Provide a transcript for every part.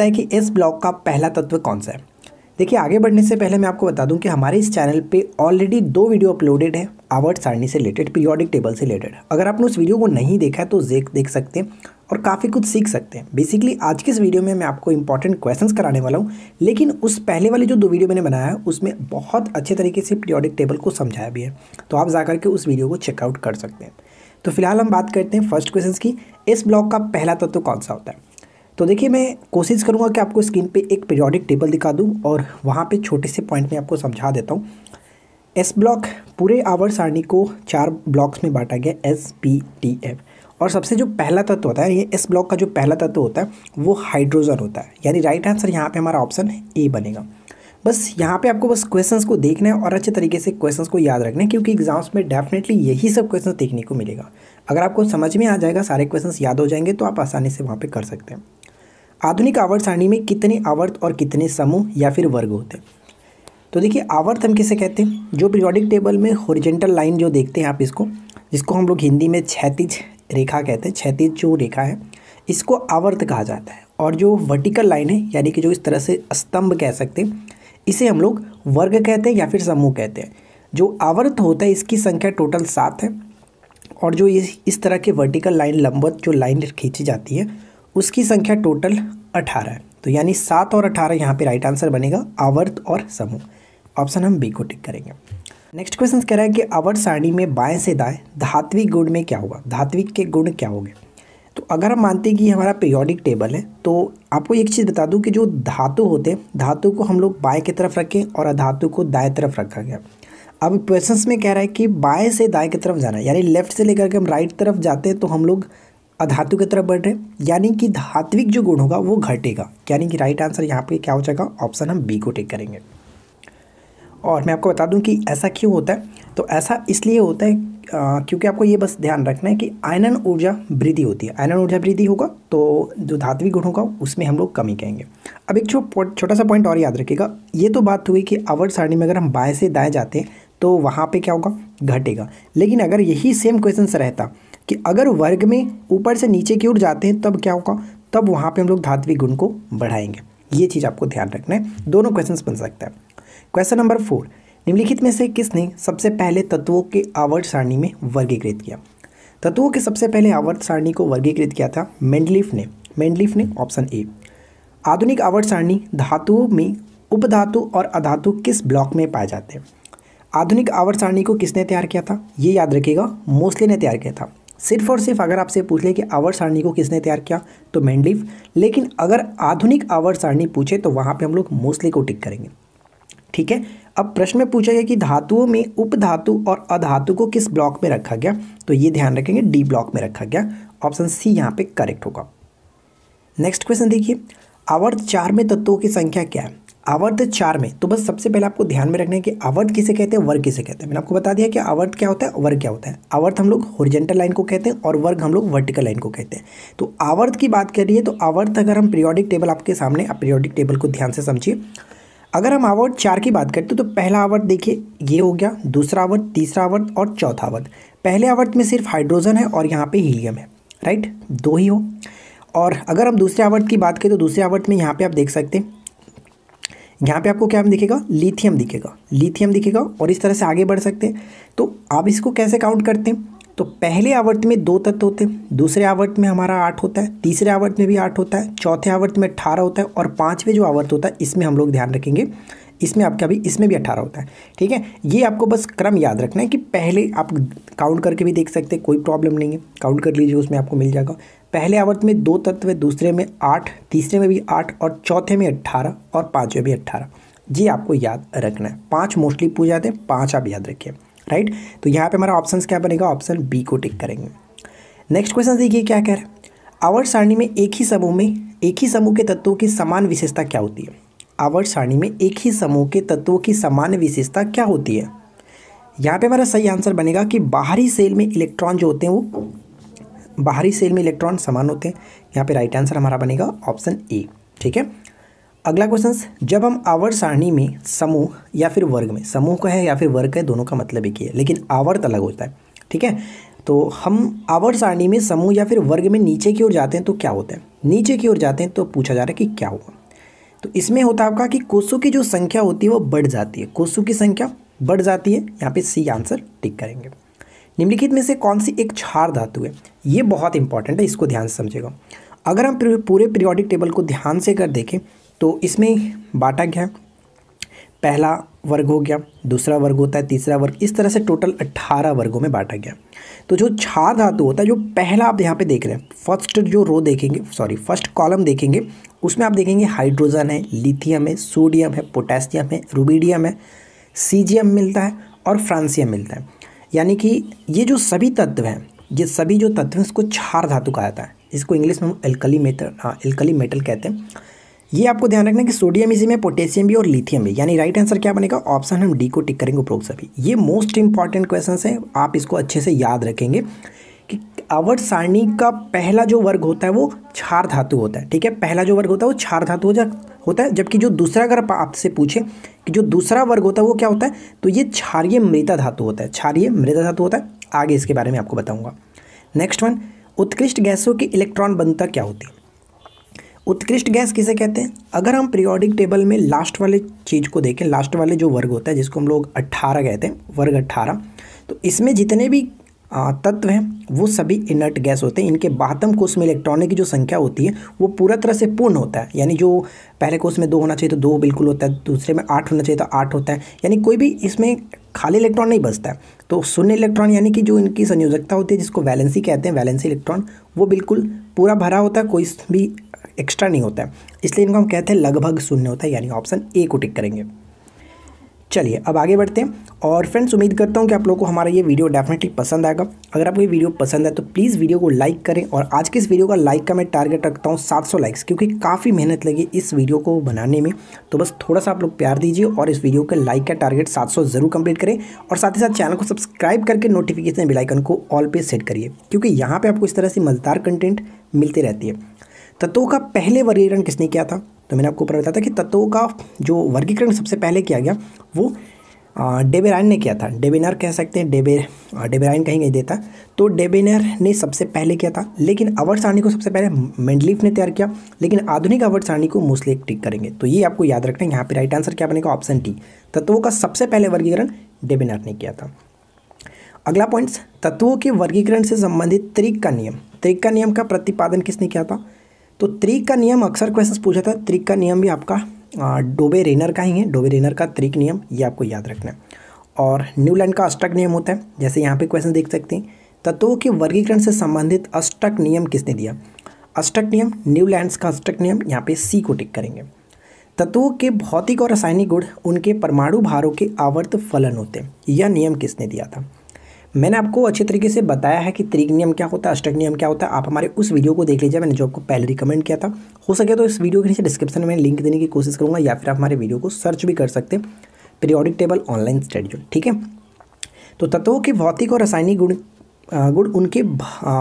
सकता है कि इस ब्लॉग का पहला तत्व कौन सा है देखिए आगे बढ़ने से पहले मैं आपको बता दूं कि हमारे इस चैनल पे ऑलरेडी दो वीडियो अपलोडेड है आवर्ट सारणी से रिलेटेड पीरियोडिक टेबल से रिलेटेड अगर आपने उस वीडियो को नहीं देखा है तो देख देख सकते हैं और काफ़ी कुछ सीख सकते हैं बेसिकली आज के इस वीडियो में मैं आपको इंपॉर्टेंट क्वेश्चंस कराने वाला हूँ लेकिन उस पहले वाले जो दो वीडियो मैंने बनाया है उसमें बहुत अच्छे तरीके से पीरियोडिक टेबल को समझाया भी है तो आप जाकर के उस वीडियो को चेकआउट कर सकते हैं तो फिलहाल हम बात करते हैं फर्स्ट क्वेश्चन की इस ब्लॉग का पहला तत्व तो कौन सा होता है तो देखिए मैं कोशिश करूँगा कि आपको स्क्रीन पे एक पीरियोडिक टेबल दिखा दूँ और वहाँ पे छोटे से पॉइंट में आपको समझा देता हूँ एस ब्लॉक पूरे आवर सारणी को चार ब्लॉक्स में बांटा गया एस पी टी एफ और सबसे जो पहला तत्व होता है ये एस ब्लॉक का जो पहला तत्व होता है वो हाइड्रोजन होता है यानी राइट आंसर यहाँ पर हमारा ऑप्शन ए बनेगा बस यहाँ पे आपको बस क्वेश्चंस को देखना है और अच्छे तरीके से क्वेश्चंस को याद रखना है क्योंकि एग्जाम्स में डेफिनेटली यही सब क्वेश्चंस देखने को मिलेगा अगर आपको समझ में आ जाएगा सारे क्वेश्चंस याद हो जाएंगे तो आप आसानी से वहाँ पे कर सकते हैं आधुनिक आवर्त सारणी में कितने आवर्त और कितने समूह या फिर वर्ग होते हैं तो देखिए आवर्त हम किसे कहते हैं जो पीरियोडिक टेबल में होरिजेंटल लाइन जो देखते हैं आप इसको जिसको हम लोग हिंदी में क्षैतिज रेखा कहते हैं क्षैतिज जो रेखा है इसको आवर्त कहा जाता है और जो वर्टिकल लाइन है यानी कि जो इस तरह से स्तंभ कह सकते हैं इसे हम लोग वर्ग कहते हैं या फिर समूह कहते हैं जो आवर्त होता है इसकी संख्या टोटल सात है और जो इस इस तरह के वर्टिकल लाइन लंबवत जो लाइन खींची जाती है उसकी संख्या टोटल अठारह है तो यानी सात और अठारह यहाँ पे राइट आंसर बनेगा आवर्त और समूह ऑप्शन हम बी को टिक करेंगे नेक्स्ट क्वेश्चन कह रहा है कि आवर्त सारणी में बाएं से दाएं धात्विक गुण में क्या होगा धात्विक के गुण क्या होंगे तो अगर हम मानते हैं कि हमारा पीरियोडिक टेबल है तो आपको एक चीज़ बता दूं कि जो धातु होते हैं धातु को हम लोग बाएँ की तरफ रखें और अधातु को दाएँ तरफ रखा गया अब क्वेश्चन में कह रहा है कि बाएँ से दाएँ की तरफ जाना है यानी लेफ्ट से लेकर के हम राइट तरफ जाते हैं तो हम लोग अधातु की तरफ बढ़ रहे हैं यानी कि धात्विक जो गुण होगा वो घटेगा यानी कि राइट आंसर यहाँ पे क्या हो जाएगा ऑप्शन हम बी को टेक करेंगे और मैं आपको बता दूं कि ऐसा क्यों होता है तो ऐसा इसलिए होता है क्योंकि आपको ये बस ध्यान रखना है कि आयनन ऊर्जा वृद्धि होती है आयनन ऊर्जा वृद्धि होगा तो जो धात्विक गुण होगा उसमें हम लोग कमी कहेंगे अब एक छोटा सा पॉइंट और याद रखिएगा ये तो बात हुई कि अवर सारणी में अगर हम बाएँ से दाएँ जाते हैं तो वहाँ पर क्या होगा घटेगा लेकिन अगर यही सेम क्वेश्चन रहता कि अगर वर्ग में ऊपर से नीचे की ओर जाते हैं तब क्या होगा तब वहाँ पे हम लोग धात्विक गुण को बढ़ाएंगे ये चीज़ आपको ध्यान रखना है दोनों क्वेश्चन बन सकते हैं क्वेश्चन नंबर फोर निम्नलिखित में से किसने सबसे पहले तत्वों के आवर्त सारणी में वर्गीकृत किया तत्वों के सबसे पहले आवर्त सारणी को वर्गीकृत किया था मेंडलिफ ने मेंडलिफ ने ऑप्शन ए आधुनिक आवर्त सारणी धातुओं में उपधातु और अधातु किस ब्लॉक में पाए जाते हैं आधुनिक आवर्त सारणी को किसने तैयार किया था ये याद रखिएगा मोस्ले ने तैयार किया था सिर्फ और सिर्फ अगर आपसे पूछ ले कि आवर सारणी को किसने तैयार किया तो मेंडलिव लेकिन अगर आधुनिक आवर सारणी पूछे तो वहाँ पे हम लोग मोस्टली को टिक करेंगे ठीक है अब प्रश्न में पूछा गया कि धातुओं में उपधातु और अधातु को किस ब्लॉक में रखा गया तो ये ध्यान रखेंगे डी ब्लॉक में रखा गया ऑप्शन सी यहाँ पे करेक्ट होगा नेक्स्ट क्वेश्चन देखिए आवर्त चार में तत्वों की संख्या क्या है अवध चार में तो बस सबसे पहले आपको ध्यान में रखना है कि अवध किसे कहते हैं वर्ग किसे कहते हैं मैंने आपको बता दिया कि अवध क्या होता है वर्ग क्या होता है अवर्ध हम लोग होरिजेंटल लाइन को कहते हैं और वर्ग हम लोग वर्टिकल लाइन को कहते हैं तो आवर्त की बात करिए तो अवर्ध अगर हम पीरियोडिक टेबल आपके सामने आप पीरियोडिक टेबल को ध्यान से समझिए अगर हम आवर्त चार की बात करते हैं तो पहला आवर्त देखिए ये हो गया दूसरा आवर्त तीसरा आवर्त और चौथा आवर्त पहले आवर्त में सिर्फ हाइड्रोजन है और यहाँ पे हीलियम है राइट दो ही हो और अगर हम दूसरे आवर्त की बात करें तो दूसरे आवर्त में यहाँ पे आप देख सकते हैं यहाँ पे आपको क्या दिखेगा लिथियम दिखेगा लिथियम दिखेगा और इस तरह से आगे बढ़ सकते हैं तो आप इसको कैसे काउंट करते हैं तो पहले आवर्त में दो तत्व होते हैं दूसरे आवर्त में हमारा आठ होता है तीसरे आवर्त में भी आठ होता है चौथे आवर्त में अट्ठारह होता है और पाँचवें जो आवर्त होता है इसमें हम लोग ध्यान रखेंगे इसमें आपका भी इसमें भी अट्ठारह होता है ठीक है ये आपको बस क्रम याद रखना है कि पहले आप काउंट करके भी देख सकते हैं कोई प्रॉब्लम नहीं है काउंट कर लीजिए उसमें आपको मिल जाएगा पहले आवर्त में दो तत्व दूसरे में आठ तीसरे में भी आठ और चौथे में अट्ठारह और पाँचवें में अट्ठारह जी आपको याद रखना है पाँच मोस्टली पूछ जाते हैं पाँच आप याद रखिए राइट तो यहाँ पे हमारा ऑप्शन क्या बनेगा ऑप्शन बी को टिक करेंगे नेक्स्ट क्वेश्चन देखिए क्या कह रहे हैं आवर्त सारणी में एक ही समूह में एक ही समूह के तत्वों की समान विशेषता क्या होती है आवर्त सारणी में एक ही समूह के तत्वों की समान विशेषता क्या होती है यहाँ पे हमारा सही आंसर बनेगा कि बाहरी सेल में इलेक्ट्रॉन जो होते हैं वो बाहरी सेल में इलेक्ट्रॉन समान होते हैं यहाँ पे राइट आंसर हमारा बनेगा ऑप्शन ए ठीक है अगला क्वेश्चन जब हम आवर्त सारणी में समूह या फिर वर्ग में समूह का है या फिर वर्ग है दोनों का मतलब एक ही है लेकिन आवर्त अलग होता है ठीक है तो हम आवर्त सारणी में समूह या फिर वर्ग में नीचे की ओर जाते हैं तो क्या होता है नीचे की ओर जाते हैं तो पूछा जा रहा है कि क्या होगा तो इसमें होता है आपका कि कोसों की जो संख्या होती है वो बढ़ जाती है कोसों की संख्या बढ़ जाती है यहाँ पे सी आंसर टिक करेंगे निम्नलिखित में से कौन सी एक क्षार धातु है ये बहुत इंपॉर्टेंट है इसको ध्यान से समझेगा अगर हम पूरे पीरियोडिक टेबल को ध्यान से अगर देखें तो इसमें बांटा गया पहला वर्ग हो गया दूसरा वर्ग होता है तीसरा वर्ग इस तरह से टोटल अट्ठारह वर्गों में बांटा गया तो जो क्षार धातु होता है जो पहला आप यहाँ पे देख रहे हैं फर्स्ट जो रो देखेंगे सॉरी फर्स्ट कॉलम देखेंगे उसमें आप देखेंगे हाइड्रोजन है लिथियम है सोडियम है पोटेशियम है रूबीडियम है सीजियम मिलता है और फ्रांसियम मिलता है यानी कि ये जो सभी तत्व हैं ये सभी जो तत्व हैं उसको क्षार धातु कहा जाता है इसको इंग्लिश में हम एल्कली मेटल हाँ एल्कली मेटल कहते हैं ये आपको ध्यान रखना कि सोडियम इसी में पोटेशियम भी और लिथियम भी यानी राइट आंसर क्या बनेगा ऑप्शन हम डी को टिक करेंगे उपरोक्त सभी ये मोस्ट इंपॉर्टेंट क्वेश्चन है आप इसको अच्छे से याद रखेंगे कि अवर सारणी का पहला जो वर्ग होता है वो क्षार धातु होता है ठीक है पहला जो वर्ग होता है वो क्षार धातु हो जाए होता है जबकि जो दूसरा अगर आपसे पूछे कि जो दूसरा वर्ग होता है वो क्या होता है तो ये क्षारिय मृदा धातु होता है क्षारिय मृदा धातु होता है आगे इसके बारे में आपको बताऊँगा नेक्स्ट वन उत्कृष्ट गैसों की इलेक्ट्रॉन बनता क्या होती है उत्कृष्ट गैस किसे कहते हैं अगर हम पीरियोडिक टेबल में लास्ट वाले चीज़ को देखें लास्ट वाले जो वर्ग होता है जिसको हम लोग अट्ठारह कहते हैं वर्ग अट्ठारह तो इसमें जितने भी तत्व हैं वो सभी इनर्ट गैस होते हैं इनके बाहतम कोष में इलेक्ट्रॉनों की जो संख्या होती है वो पूरा तरह से पूर्ण होता है यानी जो पहले कोष में दो होना चाहिए तो दो बिल्कुल होता है दूसरे में आठ होना चाहिए तो आठ होता है यानी कोई भी इसमें खाली इलेक्ट्रॉन नहीं बचता है तो शून्य इलेक्ट्रॉन यानी कि जो इनकी संयोजकता होती है जिसको वैलेंसी कहते हैं वैलेंसी इलेक्ट्रॉन वो बिल्कुल पूरा भरा होता है कोई भी एक्स्ट्रा नहीं होता है इसलिए इनको हम कहते हैं लगभग शून्य होता है यानी ऑप्शन ए को टिक करेंगे चलिए अब आगे बढ़ते हैं और फ्रेंड्स उम्मीद करता हूँ कि आप लोगों को हमारा ये वीडियो डेफिनेटली पसंद आएगा अगर आपको ये वीडियो पसंद है तो प्लीज़ वीडियो को लाइक करें और आज के इस वीडियो का लाइक का मैं टारगेट रखता हूँ 700 लाइक्स क्योंकि काफ़ी मेहनत लगी इस वीडियो को बनाने में तो बस थोड़ा सा आप लोग प्यार दीजिए और इस वीडियो का लाइक का टारगेट सात ज़रूर कम्प्लीट करें और साथ ही साथ चैनल को सब्सक्राइब करके नोटिफिकेशन बिलाइकन को ऑल पे सेट करिए क्योंकि यहाँ पर आपको इस तरह से मज़ेदार कंटेंट मिलती रहती है तत्वों का पहले वर्गीकरण किसने किया था तो मैंने आपको ऊपर बताया था कि तत्वों का जो वर्गीकरण सबसे पहले किया गया वो डेबेराइन ने किया था डेबेनर कह सकते हैं डेबे डेबेराइन कहीं नहीं देता तो डेबेनर ने सबसे पहले किया था लेकिन अवर सारणी को सबसे पहले मेंडलीफ ने तैयार किया लेकिन आधुनिक अवर सारणी को मोस्टली टिक करेंगे तो ये आपको याद रखना है यहाँ पे राइट आंसर क्या बनेगा ऑप्शन डी तत्वों का सबसे पहले वर्गीकरण डेबेनर ने किया था अगला पॉइंट्स तत्वों के वर्गीकरण से संबंधित त्रिक का नियम त्रिक का नियम का प्रतिपादन किसने किया था तो त्रिक का नियम अक्सर क्वेश्चन पूछा था त्रिक का नियम भी आपका डोबे रेनर का ही है डोबे रेनर का त्रिक नियम ये आपको याद रखना है और न्यूलैंड का अष्टक नियम होता है जैसे यहाँ पे क्वेश्चन देख सकते हैं तत्वों के वर्गीकरण से संबंधित अष्टक नियम किसने दिया अष्टक नियम न्यूलैंड्स का अष्टक नियम यहाँ पे सी को टिक करेंगे तत्वों के भौतिक और रासायनिक गुण उनके परमाणु भारों के आवर्त फलन होते हैं यह नियम किसने दिया था मैंने आपको अच्छे तरीके से बताया है कि त्रिक नियम क्या होता है अष्टक नियम क्या होता है आप हमारे उस वीडियो को देख लीजिए मैंने जो आपको पहले रिकमेंड किया था हो सके तो इस वीडियो के नीचे डिस्क्रिप्शन में लिंक देने की कोशिश करूँगा या फिर आप हमारे वीडियो को सर्च भी कर सकते हैं पीरियोडिक टेबल ऑनलाइन स्टेड्यूल ठीक है तो तत्वों के भौतिक और रासायनिक गुण गुण उनके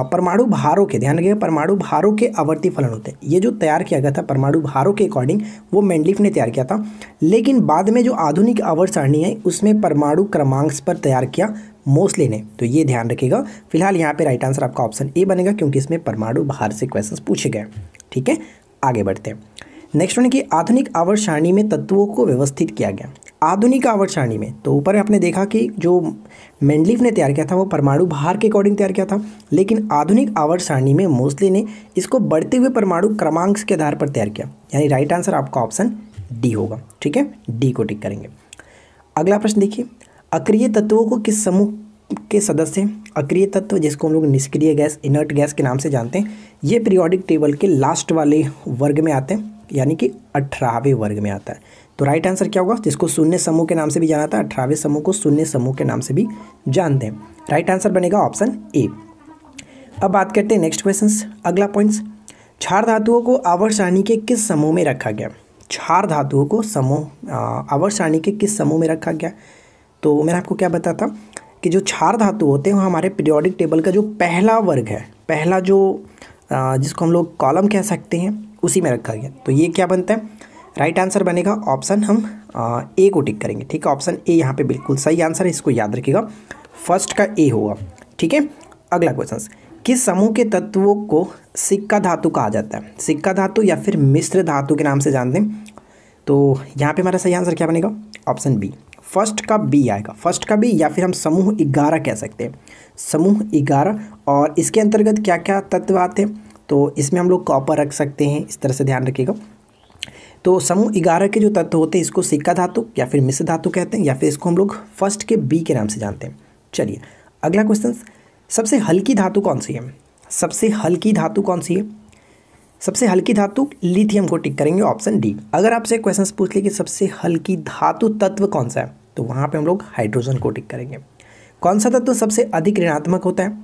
परमाणु भारों के ध्यान रखिए परमाणु भारों के आवर्ती फलन होते हैं ये जो तैयार किया गया था परमाणु भारों के अकॉर्डिंग वो मेंडलिफ ने तैयार किया था लेकिन बाद में जो आधुनिक आवर्त सारणी है उसमें परमाणु क्रमांक पर तैयार किया मोस्टली ने तो ये ध्यान रखिएगा फिलहाल यहाँ पे राइट आंसर आपका ऑप्शन ए बनेगा क्योंकि इसमें परमाणु बाहर से क्वेश्चन पूछे गए ठीक है आगे बढ़ते हैं नेक्स्ट वन की आधुनिक आवर्त सारणी में तत्वों को व्यवस्थित किया गया आधुनिक आवर्त सारणी में तो ऊपर आपने देखा कि जो मेंडलिफ ने तैयार किया था वो परमाणु भार के अकॉर्डिंग तैयार किया था लेकिन आधुनिक आवर्त सारणी में मोस्टली ने इसको बढ़ते हुए परमाणु क्रमांक के आधार पर तैयार किया यानी राइट आंसर आपका ऑप्शन डी होगा ठीक है डी को टिक करेंगे अगला प्रश्न देखिए अक्रिय तत्वों को किस समूह के सदस्य अक्रिय तत्व जिसको हम लोग निष्क्रिय गैस इनर्ट गैस के नाम से जानते हैं ये पीरियोडिक टेबल के लास्ट वाले वर्ग में आते हैं यानी कि अठारहवें वर्ग में आता है तो राइट आंसर क्या होगा जिसको शून्य समूह के नाम से भी जाना था अठारहवें समूह को शून्य समूह के नाम से भी जानते हैं राइट आंसर बनेगा ऑप्शन ए अब बात करते हैं नेक्स्ट क्वेश्चन अगला पॉइंट्स क्षार धातुओं को आवर्त के किस समूह में रखा गया क्षार धातुओं को समूह आवर्त सारणी के किस समूह में रखा गया तो मैंने आपको क्या बताया था कि जो क्षार धातु होते हैं वो हमारे पीरियोडिक टेबल का जो पहला वर्ग है पहला जो जिसको हम लोग कॉलम कह सकते हैं उसी में रखा गया तो ये क्या बनता है राइट आंसर बनेगा ऑप्शन हम ए को टिक करेंगे ठीक है ऑप्शन ए यहाँ पे बिल्कुल सही आंसर है इसको याद रखिएगा फर्स्ट का ए होगा ठीक है अगला क्वेश्चन किस समूह के तत्वों को सिक्का धातु कहा जाता है सिक्का धातु या फिर मिश्र धातु के नाम से जानते हैं तो यहाँ पे हमारा सही आंसर क्या बनेगा ऑप्शन बी फर्स्ट का बी आएगा फर्स्ट का बी या फिर हम समूह ग्यारह कह सकते हैं समूह ग्यारह और इसके अंतर्गत क्या क्या तत्व आते हैं तो इसमें हम लोग कॉपर रख सकते हैं इस तरह से ध्यान रखिएगा तो समूह ग्यारह के जो तत्व होते हैं इसको सिक्का धातु या फिर मिश्र धातु कहते हैं या फिर इसको हम लोग फर्स्ट के बी के नाम से जानते हैं चलिए अगला क्वेश्चन सबसे हल्की धातु कौन सी है सबसे हल्की धातु कौन सी है सबसे हल्की धातु लिथियम को टिक करेंगे ऑप्शन डी अगर आपसे क्वेश्चन पूछ ले कि सबसे हल्की धातु तत्व कौन सा है तो वहाँ पे हम लोग हाइड्रोजन को टिक करेंगे कौन सा तत्व तो सबसे अधिक ऋणात्मक होता है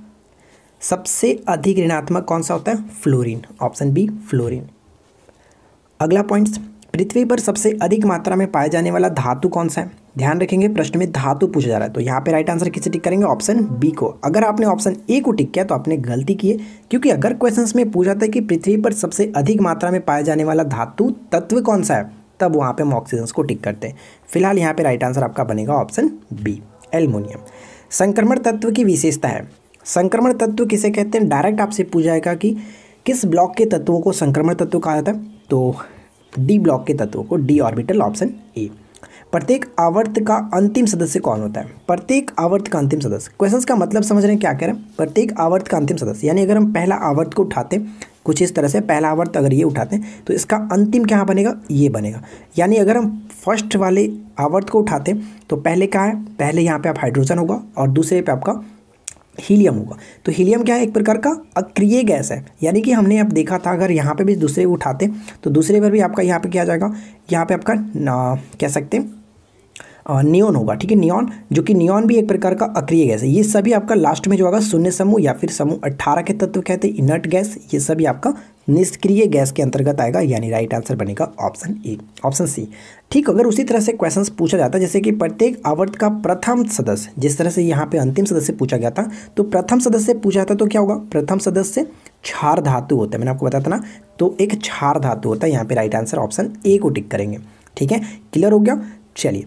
सबसे अधिक ऋणात्मक कौन सा होता है फ्लोरीन ऑप्शन बी फ्लोरीन अगला पॉइंट्स पृथ्वी पर सबसे अधिक मात्रा में पाया जाने वाला धातु कौन सा है ध्यान रखेंगे प्रश्न में धातु पूछा जा रहा है तो यहाँ पे राइट आंसर किसे टिक करेंगे ऑप्शन बी को अगर आपने ऑप्शन ए को टिक किया तो आपने गलती की है क्योंकि अगर क्वेश्चंस में पूछा था कि पृथ्वी पर सबसे अधिक मात्रा में पाया जाने वाला धातु तत्व कौन सा है तब वहाँ पे हम ऑक्सीजन को टिक करते हैं फिलहाल यहाँ पे राइट आंसर आपका बनेगा ऑप्शन बी एलमोनियम संक्रमण तत्व की विशेषता है संक्रमण तत्व किसे कहते हैं डायरेक्ट आपसे पूछा जाएगा कि किस ब्लॉक के तत्वों को संक्रमण तत्व कहा जाता है तो डी ब्लॉक के तत्वों को डी ऑर्बिटल ऑप्शन ए प्रत्येक आवर्त का अंतिम सदस्य कौन होता है प्रत्येक आवर्त का अंतिम सदस्य क्वेश्चन का मतलब समझ रहे हैं क्या कह रहे हैं प्रत्येक आवर्त का अंतिम सदस्य यानी अगर हम पहला आवर्त को उठाते कुछ इस तरह से पहला आवर्त अगर ये उठाते हैं तो इसका अंतिम क्या बनेगा ये बनेगा यानी अगर हम फर्स्ट वाले आवर्त को उठाते हैं तो पहले क्या है पहले यहाँ पे आप हाइड्रोजन होगा और दूसरे पे आपका हीलियम होगा तो हीलियम क्या है एक प्रकार का अक्रिय गैस है यानी कि हमने अब देखा था अगर यहाँ पे भी दूसरे उठाते तो दूसरे पर भी आपका यहाँ पे क्या जाएगा यहाँ पे आपका ना कह सकते हैं नियोन होगा ठीक है नियोन जो कि नियोन भी एक प्रकार का अक्रिय गैस है ये सभी आपका लास्ट में जो होगा शून्य समूह या फिर समूह अट्ठारह के तत्व कहते हैं इनर्ट गैस ये सभी आपका निष्क्रिय गैस के अंतर्गत आएगा यानी राइट आंसर बनेगा ऑप्शन ए ऑप्शन सी ठीक अगर उसी तरह से क्वेश्चन पूछा जाता जैसे कि प्रत्येक आवर्त का प्रथम सदस्य जिस तरह से यहाँ पे अंतिम सदस्य पूछा गया था तो प्रथम सदस्य पूछा जाता तो क्या होगा प्रथम सदस्य क्षार धातु होता है मैंने आपको बताया था ना तो एक क्षार धातु होता है यहाँ पे राइट आंसर ऑप्शन ए को टिक करेंगे ठीक है क्लियर हो गया चलिए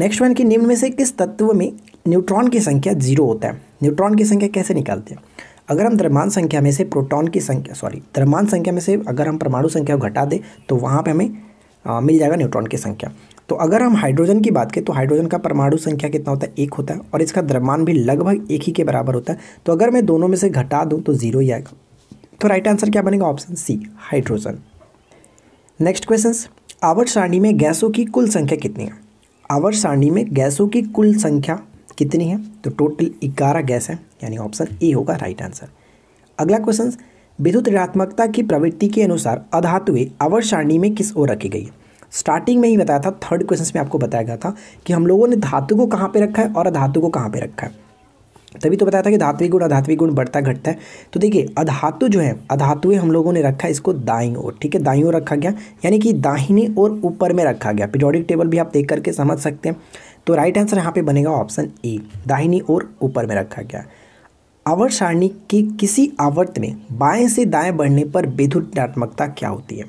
नेक्स्ट वन की निम्न में से किस तत्व में न्यूट्रॉन की संख्या जीरो होता है न्यूट्रॉन की संख्या कैसे निकालते हैं अगर हम द्रव्यमान संख्या में से प्रोटॉन की संख्या सॉरी द्रव्यमान संख्या में से अगर हम परमाणु संख्या घटा दें तो वहाँ पे हमें आ, मिल जाएगा न्यूट्रॉन की संख्या तो अगर हम हाइड्रोजन की बात करें तो हाइड्रोजन का परमाणु संख्या कितना होता है एक होता है और इसका द्रव्यमान भी लगभग एक ही के बराबर होता है तो अगर मैं दोनों में से घटा दूँ तो जीरो ही आएगा तो राइट आंसर क्या बनेगा option C hydrogen next question आवर्त सारणी में गैसों की कुल संख्या कितनी है आवर सारणी में गैसों की कुल संख्या कितनी है तो टोटल ग्यारह गैस है यानी ऑप्शन ए होगा राइट आंसर अगला क्वेश्चन विद्युत ऋणात्मकता की प्रवृत्ति के अनुसार अधातुएं आवर सारणी में किस ओर रखी गई है स्टार्टिंग में ही बताया था थर्ड क्वेश्चन में आपको बताया गया था कि हम लोगों ने धातु को कहाँ पे रखा है और अधातु को कहाँ पे रखा है तभी तो बताया था कि धात्विक गुण अधात्विक गुण बढ़ता घटता है तो देखिए अधातु जो है अधातुए हम लोगों ने रखा इसको दाई ओर ठीक है दाई ओर रखा गया यानी कि दाहिने और ऊपर में रखा गया पिजोडिक टेबल भी आप देख करके समझ सकते हैं तो राइट आंसर यहाँ पे बनेगा ऑप्शन ए दाहिनी और ऊपर में रखा गया आवर्त सारणी के किसी आवर्त में बाएं से दाएं बढ़ने पर विद्युत क्या होती है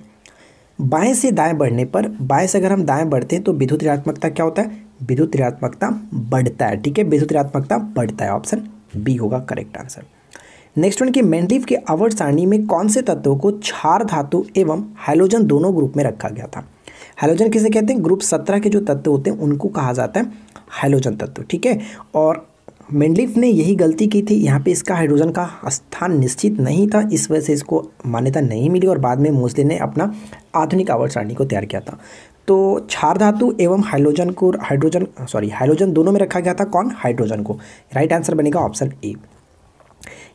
बाएं से दाएं बढ़ने पर बाएं से अगर हम दाएं बढ़ते हैं तो विद्युत क्या होता है विद्युत ऋणात्मकता बढ़ता है ठीक है विद्युत ऋणात्मकता बढ़ता है ऑप्शन बी होगा करेक्ट आंसर नेक्स्ट वन की मेंडलीफ के अवर सारणी में कौन से तत्वों को क्षार धातु एवं हाइलोजन दोनों ग्रुप में रखा गया था हाइलोजन किसे कहते हैं ग्रुप सत्रह के जो तत्व होते हैं उनको कहा जाता है हाइलोजन तत्व ठीक है और मेंडलिफ ने यही गलती की थी यहाँ पे इसका हाइड्रोजन का स्थान निश्चित नहीं था इस वजह से इसको मान्यता नहीं मिली और बाद में मोसले ने अपना आधुनिक आवर्त सारणी को तैयार किया था तो क्षार धातु एवं हाइड्रोजन को हाइड्रोजन सॉरी हाइड्रोजन दोनों में रखा गया था कौन हाइड्रोजन को राइट आंसर बनेगा ऑप्शन ए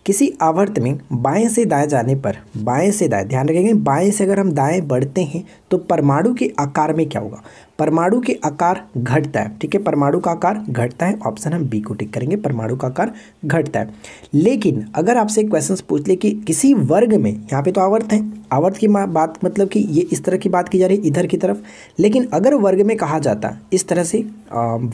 किसी आवर्त में बाएं से दाएं जाने पर बाएं से दाएं ध्यान रखेंगे बाएं से अगर हम दाएं बढ़ते हैं तो परमाणु के आकार में क्या होगा परमाणु के आकार घटता है ठीक है परमाणु का आकार घटता है ऑप्शन हम बी को टिक करेंगे परमाणु का आकार घटता है लेकिन अगर आपसे क्वेश्चन पूछ ले कि किसी वर्ग में यहाँ पे तो आवर्त है आवर्त की बात मतलब कि ये इस तरह की बात की जा रही है इधर की तरफ लेकिन अगर वर्ग में कहा जाता है इस तरह से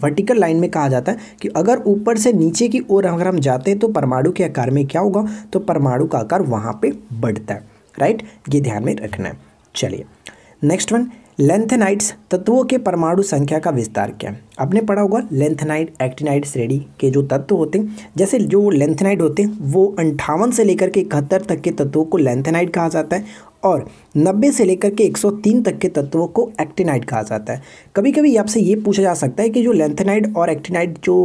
वर्टिकल लाइन में कहा जाता है कि अगर ऊपर से नीचे की ओर अगर हम जाते हैं तो परमाणु के आकार में क्या होगा तो परमाणु का आकार वहाँ पर बढ़ता है राइट ये ध्यान में रखना है चलिए नेक्स्ट वन लेंथेनाइट्स तत्वों के परमाणु संख्या का विस्तार क्या है आपने पढ़ा होगा लेंथेनाइट एक्टिनाइट श्रेणी के जो तत्व होते हैं जैसे जो लेंथेनाइट होते हैं वो अंठावन से लेकर के इकहत्तर तक के तत्वों को लेंथेनाइट कहा जाता है और 90 से लेकर के 103 तक के तत्वों को एक्टिनाइट कहा जाता है कभी कभी आपसे ये पूछा जा सकता है कि जो लेंथेनाइट और एक्टिनाइट जो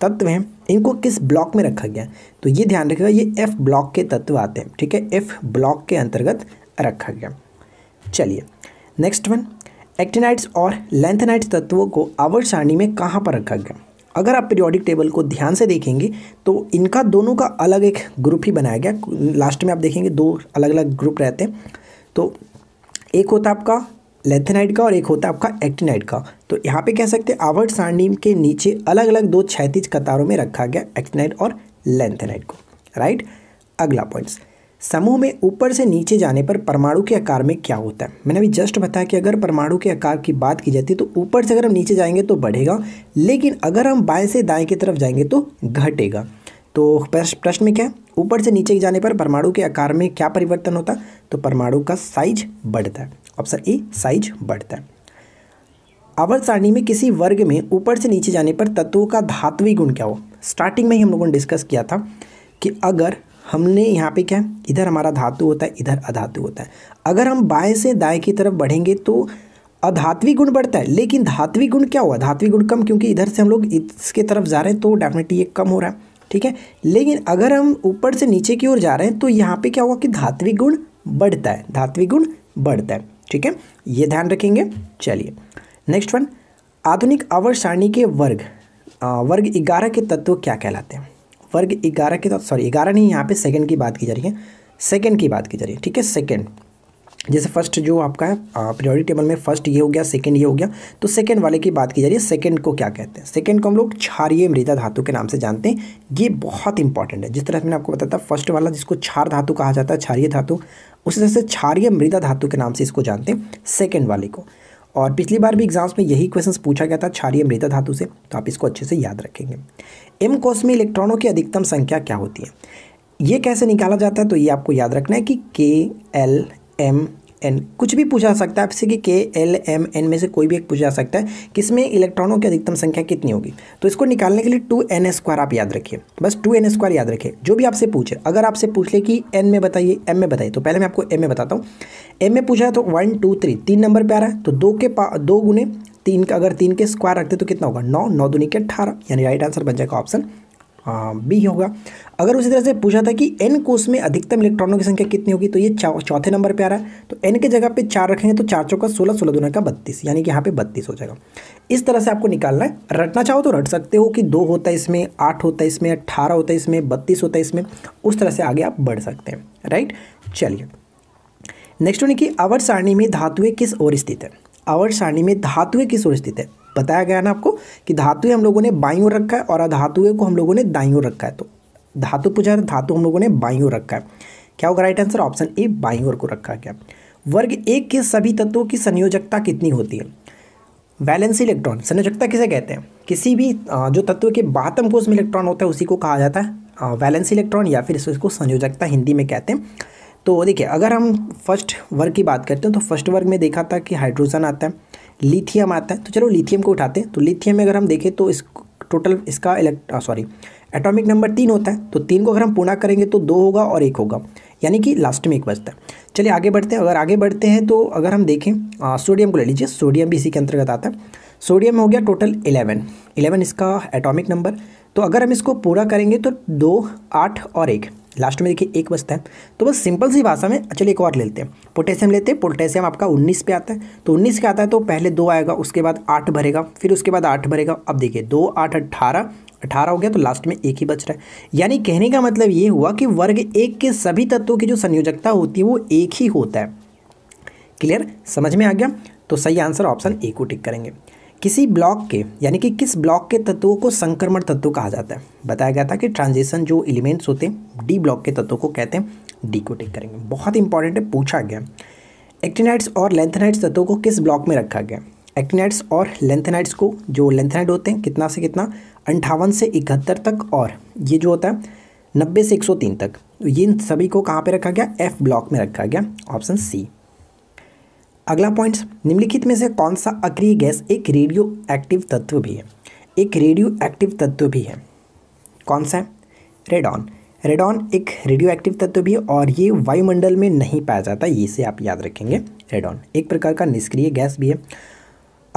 तत्व हैं इनको किस ब्लॉक में रखा गया तो ये ध्यान रखेगा ये एफ़ ब्लॉक के तत्व आते हैं ठीक है एफ़ ब्लॉक के अंतर्गत रखा गया चलिए नेक्स्ट वन एक्टिनाइट्स और लेंथेनाइट्स तत्वों को आवर्त सारणी में कहाँ पर रखा गया अगर आप पीरियोडिक टेबल को ध्यान से देखेंगे तो इनका दोनों का अलग एक ग्रुप ही बनाया गया लास्ट में आप देखेंगे दो अलग अलग ग्रुप रहते हैं तो एक होता आपका लेथेनाइट का और एक होता है आपका एक्टिनाइट का तो यहाँ पे कह सकते हैं आवर्त सारणी के नीचे अलग अलग दो क्षैतिज कतारों में रखा गया एक्टिनाइट और लेंथेनाइट को राइट अगला पॉइंट्स समूह में ऊपर से नीचे जाने पर परमाणु के आकार में क्या होता है मैंने अभी जस्ट बताया कि अगर परमाणु के आकार की बात की जाती है तो ऊपर से अगर हम नीचे जाएंगे तो बढ़ेगा लेकिन अगर हम बाएं से दाएं की तरफ जाएंगे तो घटेगा तो प्रश्न में क्या है ऊपर से नीचे जाने पर परमाणु के आकार में क्या परिवर्तन होता है तो परमाणु का साइज बढ़ता है ऑप्शन ए साइज बढ़ता है अवर सारणी में किसी वर्ग में ऊपर से नीचे जाने पर तत्वों का धात्विक गुण क्या हो स्टार्टिंग में ही हम लोगों ने डिस्कस किया था कि अगर हमने यहाँ पे क्या इधर हमारा धातु होता है इधर अधातु होता है अगर हम बाएं से दाएं की तरफ बढ़ेंगे तो अधात्वी गुण बढ़ता है लेकिन धात्वी गुण क्या हुआ धात्वी गुण कम क्योंकि इधर से हम लोग इसके तरफ जा रहे हैं तो डेफिनेटली ये कम हो रहा है ठीक है लेकिन अगर हम ऊपर से नीचे की ओर जा रहे हैं तो यहाँ पर क्या हुआ कि धात्विक गुण बढ़ता है धात्विक गुण बढ़ता है ठीक है ये ध्यान रखेंगे चलिए नेक्स्ट वन आधुनिक अवर सारणी के वर्ग वर्ग ग्यारह के तत्व क्या कहलाते हैं वर्ग ग्यारह के साथ तो, सॉरी ग्यारह नहीं यहाँ पे सेकंड की बात की जा रही है सेकंड की बात की जा रही है ठीक है सेकंड जैसे फर्स्ट जो आपका है प्रियोरिटी टेबल में फर्स्ट ये हो गया सेकंड ये हो गया तो सेकंड वाले की बात की जा रही है सेकंड को क्या कहते हैं सेकंड को हम लोग क्षारिय मृदा धातु के नाम से जानते हैं ये बहुत इंपॉर्टेंट है जिस तरह से मैंने आपको बताया था फर्स्ट वाला जिसको क्षार धातु कहा जाता है क्षारिय धातु उसी तरह से क्षारिय मृदा धातु के नाम से इसको जानते हैं सेकेंड वाले को और पिछली बार भी एग्जाम्स में यही क्वेश्चन पूछा गया था क्षारीय मृत धातु से तो आप इसको अच्छे से याद रखेंगे एम कोस में इलेक्ट्रॉनों की अधिकतम संख्या क्या होती है ये कैसे निकाला जाता है तो ये आपको याद रखना है कि के एल एम एन कुछ भी पूछा सकता है आपसे कि के एल एम एन में से कोई भी एक पूछा सकता है किसमें इलेक्ट्रॉनों की अधिकतम संख्या कितनी होगी तो इसको निकालने के लिए टू एन स्क्वायर आप याद रखिए बस टू एन स्क्वायर याद रखिए जो भी आपसे पूछे अगर आपसे पूछ ले कि एन में बताइए एम में बताइए तो पहले मैं आपको एम में बताता हूँ एम में पूछा तो वन टू थ्री तीन नंबर पर आ रहा है तो दो के पा दो गुने तीन का अगर तीन के स्क्वायर रखते तो कितना होगा नौ नौ दुनिया के अठारह यानी राइट आंसर बन जाएगा ऑप्शन बी हाँ, होगा अगर उसी तरह से पूछा था कि एन कोस में अधिकतम इलेक्ट्रॉनों की संख्या कितनी होगी तो ये चौथे नंबर पे आ रहा है तो एन के जगह पे चार रखेंगे तो चार चौका सोलह सोलह दोनों का बत्तीस यानी कि यहाँ पे बत्तीस हो जाएगा इस तरह से आपको निकालना है रटना चाहो तो रट सकते हो कि दो होता है इसमें आठ होता है इसमें अट्ठारह होता है इसमें बत्तीस होता है इसमें उस तरह से आगे आप बढ़ सकते हैं राइट चलिए नेक्स्ट होने की अवर सारणी में धातुएँ किस ओर स्थित है अवर सारणी में धातुएँ किस ओर स्थित है बताया गया ना आपको कि धातुएं हम लोगों ने बाई ओर रखा है और अधातुएं को हम लोगों ने दाई ओर रखा है तो धातु पूछा है धातु हम लोगों ने बाई ओर रखा है क्या होगा राइट आंसर ऑप्शन ए बाई ओर को रखा गया वर्ग एक के सभी तत्वों की संयोजकता कितनी होती है वैलेंसी इलेक्ट्रॉन संयोजकता किसे कहते हैं किसी भी जो तत्व के बातम कोष में इलेक्ट्रॉन होता है उसी को कहा जाता है वैलेंस इलेक्ट्रॉन या फिर इसको संयोजकता हिंदी में कहते हैं तो देखिए अगर हम फर्स्ट वर्ग की बात करते हैं तो फर्स्ट वर्ग में देखा था कि हाइड्रोजन आता है लिथियम आता है तो चलो लिथियम को उठाते हैं तो लिथियम में अगर हम देखें तो इस टोटल इसका इलेक्ट सॉरी एटॉमिक नंबर तीन होता है तो तीन को अगर हम पूर्णा करेंगे तो दो होगा और एक होगा यानी कि लास्ट में एक बचता है चलिए आगे बढ़ते हैं अगर आगे बढ़ते हैं तो अगर हम देखें आ, सोडियम को ले लीजिए सोडियम भी इसी के अंतर्गत आता है सोडियम हो गया टोटल इलेवन इलेवन इसका एटॉमिक नंबर तो अगर हम इसको पूरा करेंगे तो दो आठ और एक लास्ट में देखिए एक बचता है तो बस सिंपल सी भाषा में अच्छा, चलिए एक और लेते हैं पोटेशियम लेते हैं पोटेशियम आपका उन्नीस पे आता है तो उन्नीस के आता है तो पहले दो आएगा उसके बाद आठ भरेगा फिर उसके बाद आठ भरेगा अब देखिए दो आठ अट्ठारह अठारह हो गया तो लास्ट में एक ही बच रहा है यानी कहने का मतलब ये हुआ कि वर्ग एक के सभी तत्वों की जो संयोजकता होती है वो एक ही होता है क्लियर समझ में आ गया तो सही आंसर ऑप्शन ए को टिक करेंगे किसी ब्लॉक के यानी कि किस ब्लॉक के तत्वों को संक्रमण तत्व कहा जाता है बताया गया था कि ट्रांजिशन जो एलिमेंट्स होते हैं डी ब्लॉक के तत्वों को कहते हैं डी को टेक करेंगे बहुत इंपॉर्टेंट है पूछा गया एक्टिनाइट्स और लेंथेनाइट्स तत्वों को किस ब्लॉक में रखा गया एक्टिनाइट्स और लेंथेनाइट्स को जो लेंथेनाइट होते हैं कितना से कितना अंठावन से इकहत्तर तक और ये जो होता है नब्बे से एक सौ तीन तक तो ये इन सभी को कहाँ पर रखा गया एफ ब्लॉक में रखा गया ऑप्शन सी अगला पॉइंट निम्नलिखित में से कौन सा अक्रिय गैस एक रेडियो एक्टिव तत्व भी है एक रेडियो एक्टिव तत्व भी है कौन सा है रेडॉन रेडॉन एक रेडियो एक्टिव तत्व भी है और ये वायुमंडल में नहीं पाया जाता ये से आप याद रखेंगे रेडॉन एक प्रकार का निष्क्रिय गैस भी है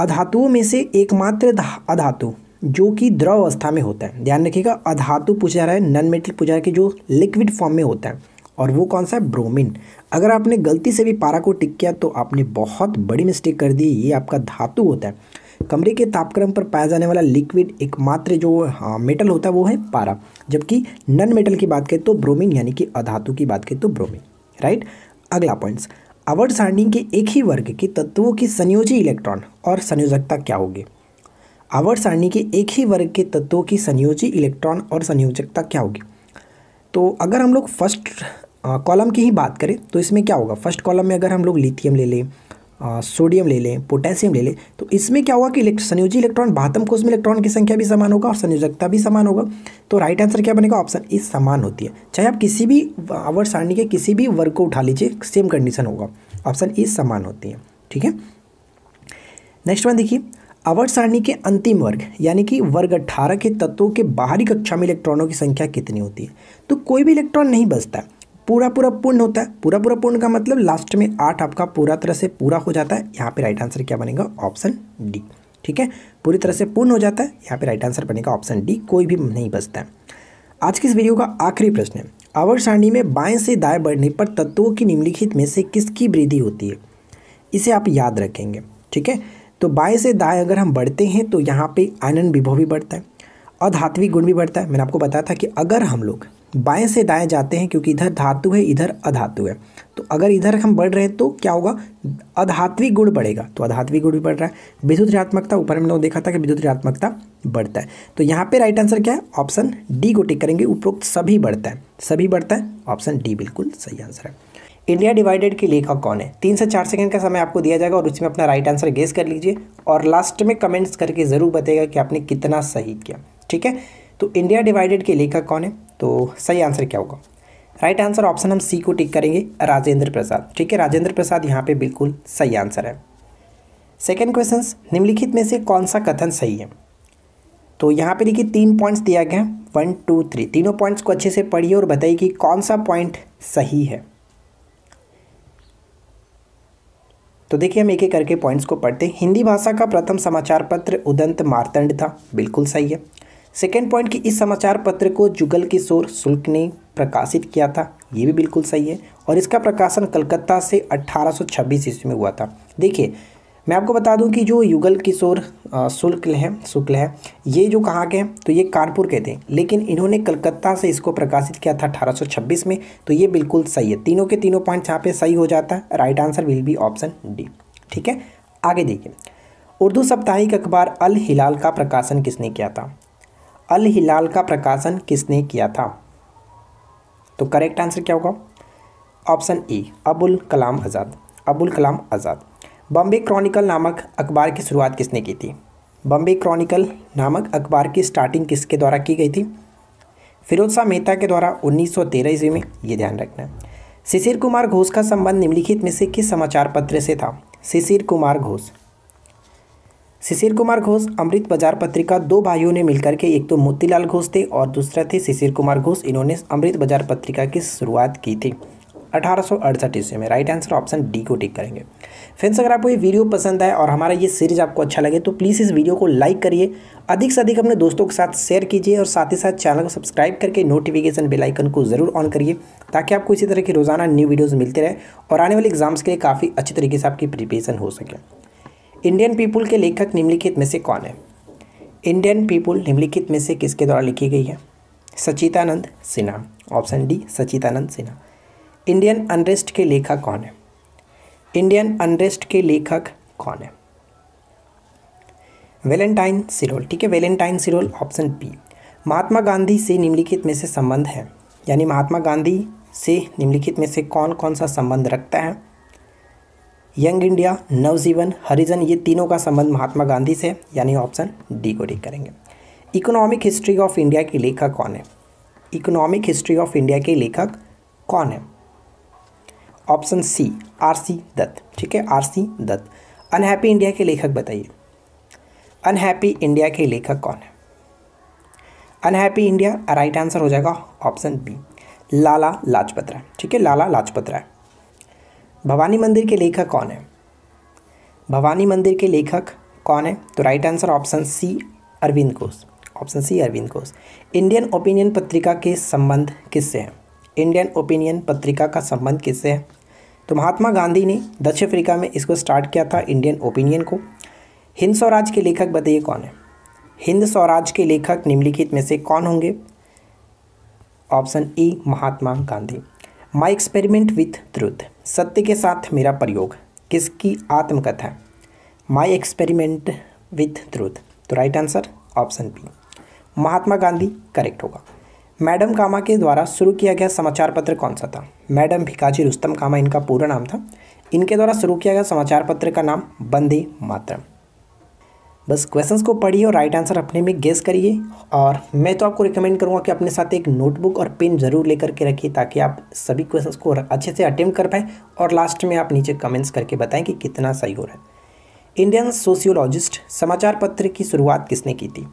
अधातुओं में से एकमात्र अधातु जो कि द्रव अवस्था में होता है ध्यान रखिएगा अधातु पूछा रहा है नॉन मेटल पूछा रहा है कि जो लिक्विड फॉर्म में होता है और वो कौन सा है ब्रोमिन अगर आपने गलती से भी पारा को टिक किया तो आपने बहुत बड़ी मिस्टेक कर दी ये आपका धातु होता है कमरे के तापक्रम पर पाया जाने वाला लिक्विड एकमात्र जो हाँ, मेटल होता है वो है पारा जबकि नन मेटल की बात करें तो ब्रोमीन यानी कि अधातु की बात करें तो ब्रोमीन राइट अगला पॉइंट्स अवर्ड सारणी के एक ही वर्ग के तत्वों की संयोजी इलेक्ट्रॉन और संयोजकता क्या होगी अवर्ड सारणी के एक ही वर्ग के तत्वों की संयोजी इलेक्ट्रॉन और संयोजकता क्या होगी तो अगर हम लोग फर्स्ट कॉलम की ही बात करें तो इसमें क्या होगा फर्स्ट कॉलम में अगर हम लोग लिथियम ले लें सोडियम ले लें पोटेशियम ले लें तो इसमें क्या होगा कि संयोजी इलेक्ट्रॉन बाहतम कोष में इलेक्ट्रॉन की संख्या भी समान होगा और संयोजकता भी समान होगा तो राइट आंसर क्या बनेगा ऑप्शन ए समान होती है चाहे आप किसी भी आवर सारणी के किसी भी वर्ग को उठा लीजिए सेम कंडीशन होगा ऑप्शन ए समान होती है ठीक है नेक्स्ट वन देखिए अवर सारणी के अंतिम वर्ग यानी कि वर्ग 18 के तत्वों के बाहरी कक्षा में इलेक्ट्रॉनों की संख्या कितनी होती है तो कोई भी इलेक्ट्रॉन नहीं बचता है पूरा पूरा पूर्ण होता है पूरा पूरा पूर्ण का मतलब लास्ट में आठ आपका पूरा तरह से पूरा हो जाता है यहाँ पे राइट आंसर क्या बनेगा ऑप्शन डी ठीक है पूरी तरह से पूर्ण हो जाता है यहाँ पे राइट आंसर बनेगा ऑप्शन डी कोई भी नहीं बचता है आज की इस वीडियो का आखिरी प्रश्न है आवर्त सारणी में बाएँ से दाएँ बढ़ने पर तत्वों की निम्नलिखित में से किसकी वृद्धि होती है इसे आप याद रखेंगे ठीक है तो बाएँ से दाएँ अगर हम बढ़ते हैं तो यहाँ पर आनंद विभव भी बढ़ता है अधात्विक गुण भी बढ़ता है मैंने आपको बताया था कि अगर हम लोग बाएं से दाएं जाते हैं क्योंकि इधर धातु है इधर अधातु है तो अगर इधर हम बढ़ रहे हैं तो क्या होगा अधात्विक गुण बढ़ेगा तो अधात्विक गुण भी बढ़ रहा है विद्युत ऋणात्मकता ऊपर हमने देखा था कि विद्युत ऋणात्मकता बढ़ता है तो यहाँ पे राइट आंसर क्या है ऑप्शन डी को टिक करेंगे उपरोक्त सभी बढ़ता है सभी बढ़ता है ऑप्शन डी बिल्कुल सही आंसर है इंडिया डिवाइडेड के लेखक कौन है तीन से चार सेकंड का समय आपको दिया जाएगा और उसमें अपना राइट आंसर गेस कर लीजिए और लास्ट में कमेंट्स करके ज़रूर बताएगा कि आपने कितना सही किया ठीक है तो इंडिया डिवाइडेड के लेखक कौन है तो सही आंसर क्या होगा राइट आंसर ऑप्शन हम सी को टिक करेंगे राजेंद्र प्रसाद ठीक है राजेंद्र प्रसाद यहाँ पे बिल्कुल सही आंसर है सेकेंड क्वेश्चन निम्नलिखित में से कौन सा कथन सही है तो यहाँ पे देखिए तीन पॉइंट्स दिया गया वन टू थ्री तीनों पॉइंट्स को अच्छे से पढ़िए और बताइए कि कौन सा पॉइंट सही है तो देखिए हम एक एक करके पॉइंट्स को पढ़ते हैं हिंदी भाषा का प्रथम समाचार पत्र उदंत मारतंड था बिल्कुल सही है सेकेंड पॉइंट कि इस समाचार पत्र को जुगल किशोर शुल्क ने प्रकाशित किया था ये भी बिल्कुल सही है और इसका प्रकाशन कलकत्ता से 1826 ईस्वी में हुआ था देखिए मैं आपको बता दूं कि जो युगल किशोर शुल्क हैं शुक्ल है ये जो कहाँ के हैं तो ये कानपुर के थे लेकिन इन्होंने कलकत्ता से इसको प्रकाशित किया था 1826 में तो ये बिल्कुल सही है तीनों के तीनों पॉइंट यहाँ पे सही हो जाता है right answer will be option D ठीक है आगे देखिए उर्दू साप्ताहिक अखबार अल हिलाल का प्रकाशन किसने किया था अल हिलाल का प्रकाशन किसने किया था तो करेक्ट आंसर क्या होगा option E Abul Kalam Azad Abul Kalam Azad Bombay Chronicle नामक अखबार की शुरुआत किसने की थी बम्बे क्रॉनिकल नामक अखबार की स्टार्टिंग किसके द्वारा की गई थी फिरोज शाह मेहता के द्वारा 1913 ईस्वी में ये ध्यान रखना है शिशिर कुमार घोष का संबंध निम्नलिखित में से किस समाचार पत्र से था शिशिर कुमार घोष शिशिर कुमार घोष अमृत बाजार पत्रिका दो भाइयों ने मिलकर के एक तो मोतीलाल घोष थे और दूसरा थे शिशिर कुमार घोष इन्होंने अमृत बाजार पत्रिका की शुरुआत की थी अठारह ईस्वी में राइट आंसर ऑप्शन डी को टिक करेंगे फ्रेंड्स अगर आपको ये वीडियो पसंद आए और हमारा ये सीरीज आपको अच्छा लगे तो प्लीज़ इस वीडियो को लाइक करिए अधिक से अधिक अपने दोस्तों के साथ शेयर कीजिए और साथ ही साथ चैनल को सब्सक्राइब करके नोटिफिकेशन बेल आइकन को ज़रूर ऑन करिए ताकि आपको इसी तरह की रोज़ाना न्यू वीडियोज़ मिलते रहे और आने वाले एग्जाम्स के लिए काफ़ी अच्छे तरीके से आपकी प्रिपेशन हो सके इंडियन पीपुल के लेखक निम्नलिखित में से कौन है इंडियन पीपुल निम्नलिखित में से किसके द्वारा लिखी गई है Sachchidananda Sinha option D Sachchidananda Sinha Indian Unrest के लेखक कौन है इंडियन अनरेस्ट के लेखक कौन है वेलेंटाइन सिरोल ठीक है Valentine Chirol option B Mahatma Gandhi से निम्नलिखित में से संबंध है यानी महात्मा गांधी से निम्नलिखित में से कौन कौन सा संबंध रखता है यंग इंडिया नवजीवन हरिजन ये तीनों का संबंध महात्मा गांधी से यानी ऑप्शन डी को ठीक करेंगे इकोनॉमिक हिस्ट्री ऑफ इंडिया के लेखक कौन है इकोनॉमिक हिस्ट्री ऑफ इंडिया के लेखक कौन है option C R C Dutt ठीक है R C Dutt Unhappy India के लेखक बताइए अनहैप्पी इंडिया के लेखक कौन है अनहैप्पी इंडिया राइट आंसर हो जाएगा ऑप्शन बी लाला लाजपत राय ठीक है लाला लाजपत राय भवानी मंदिर के लेखक कौन है भवानी मंदिर के लेखक कौन है तो right answer option C Aurobindo Ghosh option C Aurobindo Ghosh Indian Opinion पत्रिका के संबंध किससे हैं इंडियन ओपिनियन पत्रिका का संबंध किससे है तो महात्मा गांधी ने दक्षिण अफ्रीका में इसको स्टार्ट किया था इंडियन ओपिनियन को हिंद स्वराज के लेखक बताइए कौन है हिंद स्वराज के लेखक निम्नलिखित में से कौन होंगे option E e, Mahatma Gandhi My Experiment with Truth सत्य के साथ मेरा प्रयोग किसकी आत्मकथा माई एक्सपेरिमेंट विथ ट्रूथ तो right answer option B Mahatma Gandhi correct होगा मैडम कामा के द्वारा शुरू किया गया समाचार पत्र कौन सा था मैडम भिकाजी रुस्तम कामा इनका पूरा नाम था इनके द्वारा शुरू किया गया समाचार पत्र का नाम बंदे मातरम बस क्वेश्चंस को पढ़िए और राइट आंसर अपने में गेस करिए और मैं तो आपको रिकमेंड करूँगा कि अपने साथ एक नोटबुक और पेन ज़रूर लेकर के रखिए ताकि आप सभी क्वेश्चंस को अच्छे से अटेम्प कर पाएँ और लास्ट में आप नीचे कमेंट्स करके बताएं कि कितना सही हो रहा है इंडियन सोशियोलॉजिस्ट समाचार पत्र की शुरुआत किसने की थी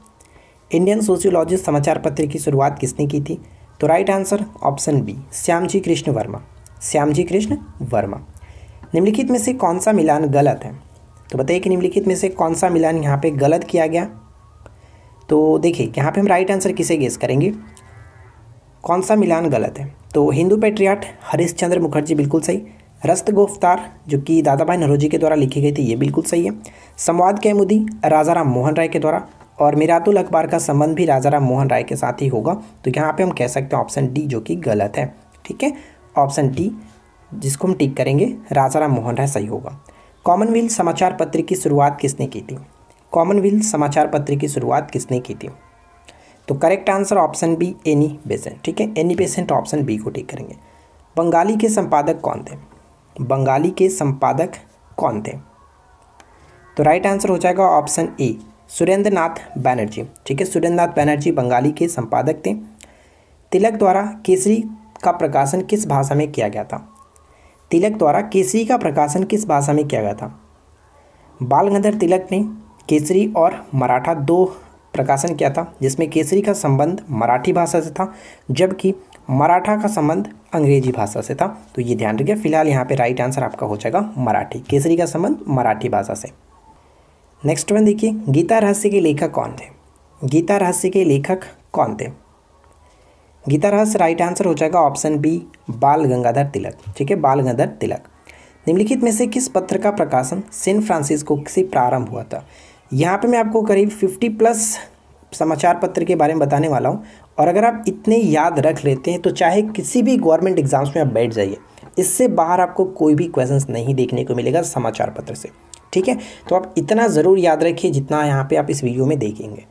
इंडियन सोशियोलॉजिस्ट समाचार पत्र की शुरुआत किसने की थी तो right answer option B G Krishna Varma G Krishna Varma निम्नलिखित में से कौन सा मिलान गलत है तो बताइए कि निम्नलिखित में से कौन सा मिलान यहाँ पे गलत किया गया तो देखिए यहाँ पे हम राइट आंसर किसे गेस करेंगे कौन सा मिलान गलत है तो हिंदू पेट्रियाट हरिश्चंद्र मुखर्जी बिल्कुल सही रस्त गोफ्तार जो कि दादा भाई नरोजी के द्वारा लिखी गई थी ये बिल्कुल सही है संवाद कैमुदी राजा राम मोहन राय के द्वारा और मिरातुल अखबार का संबंध भी राजा राम मोहन राय के साथ ही होगा तो यहाँ पे हम कह सकते हैं ऑप्शन डी जो कि गलत है ठीक है ऑप्शन डी जिसको हम टिक करेंगे राजा राम मोहन राय सही होगा कॉमनवेल्थ समाचार पत्र की शुरुआत किसने की थी कॉमनवेल्थ समाचार पत्र की शुरुआत किसने की थी तो correct answer option B Annie Besant ठीक है एनी बेसेंट तो ऑप्शन बी को ठीक करेंगे बंगाली के संपादक कौन थे बंगाली के संपादक कौन थे तो राइट आंसर हो जाएगा ऑप्शन ए सुरेंद्र नाथ बैनर्जी ठीक है सुरेंद्र नाथ बैनर्जी बंगाली के संपादक थे तिलक द्वारा केसरी का प्रकाशन किस भाषा में किया गया था तिलक द्वारा केसरी का प्रकाशन किस भाषा में किया गया था बाल गंधर्व तिलक ने केसरी और मराठा दो प्रकाशन किया था जिसमें केसरी का संबंध मराठी भाषा से था जबकि मराठा का संबंध अंग्रेजी भाषा से था तो ये ध्यान रखिए फिलहाल यहाँ पे राइट आंसर आपका हो जाएगा मराठी केसरी का संबंध मराठी भाषा से नेक्स्ट वन देखिए गीता रहस्य के लेखक कौन थे गीता रहस्य के लेखक कौन थे गीता रहस्य राइट आंसर हो जाएगा ऑप्शन बी बाल गंगाधर तिलक ठीक है बाल गंगाधर तिलक निम्नलिखित में से किस पत्र का प्रकाशन सेंट फ्रांसिस्को से प्रारंभ हुआ था यहाँ पे मैं आपको करीब 50 प्लस समाचार पत्र के बारे में बताने वाला हूँ और अगर आप इतने याद रख लेते हैं तो चाहे किसी भी गवर्नमेंट एग्ज़ाम्स में आप बैठ जाइए इससे बाहर आपको कोई भी क्वेश्चन नहीं देखने को मिलेगा समाचार पत्र से ठीक है तो आप इतना ज़रूर याद रखिए जितना यहाँ पर आप इस वीडियो में देखेंगे